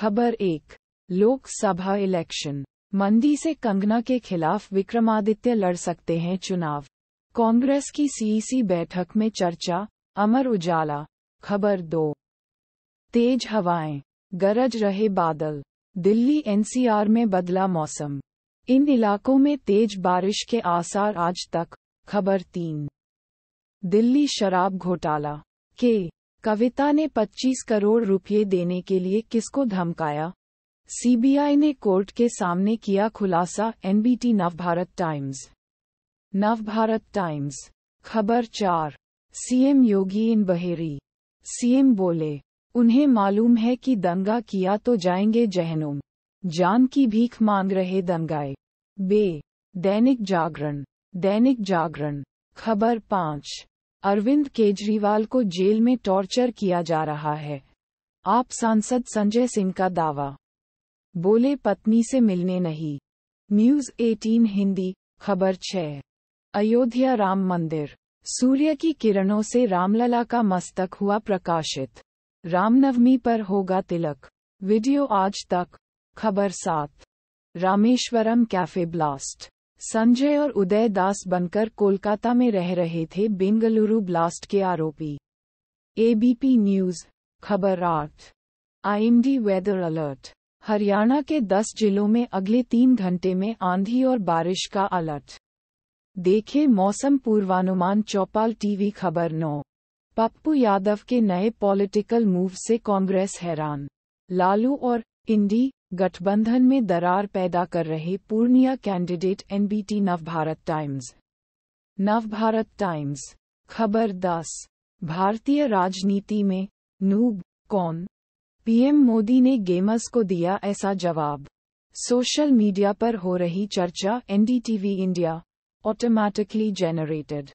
खबर एक लोकसभा इलेक्शन मंदी से कंगना के खिलाफ विक्रमादित्य लड़ सकते हैं चुनाव कांग्रेस की सीईसी बैठक में चर्चा अमर उजाला खबर दो तेज हवाएं गरज रहे बादल दिल्ली एनसीआर में बदला मौसम इन इलाकों में तेज बारिश के आसार आज तक खबर तीन दिल्ली शराब घोटाला के कविता ने 25 करोड़ रुपये देने के लिए किसको धमकाया सीबीआई ने कोर्ट के सामने किया खुलासा NBT Navbharat Times Navbharat Times खबर चार CM Yogi in Baheri CM बोले उन्हें मालूम है कि दंगा किया तो जाएंगे जहनुम जान की भीख मांग रहे दंगाए बे दैनिक जागरण दैनिक जागरण खबर पाँच अरविंद केजरीवाल को जेल में टॉर्चर किया जा रहा है आप सांसद संजय सिंह का दावा बोले पत्नी से मिलने नहीं न्यूज 18 हिंदी खबर 6 अयोध्या राम मंदिर सूर्य की किरणों से रामलला का मस्तक हुआ प्रकाशित रामनवमी पर होगा तिलक वीडियो आज तक खबर सात रामेश्वरम कैफे ब्लास्ट संजय और उदय दास बनकर कोलकाता में रह रहे थे बेंगलुरु ब्लास्ट के आरोपी एबीपी न्यूज खबर आठ आईएमडी वेदर अलर्ट हरियाणा के 10 जिलों में अगले तीन घंटे में आंधी और बारिश का अलर्ट देखें मौसम पूर्वानुमान चौपाल टीवी खबर नौ पप्पू यादव के नए पॉलिटिकल मूव से कांग्रेस हैरान लालू और इंडी गठबंधन में दरार पैदा कर रहे पूर्णिया कैंडिडेट एनबीटी नव भारत टाइम्स नव भारत टाइम्स खबर दस भारतीय राजनीति में नूब कौन पीएम मोदी ने गेमर्स को दिया ऐसा जवाब सोशल मीडिया पर हो रही चर्चा एनडीटीवी इंडिया ऑटोमैटिकली जेनरेटेड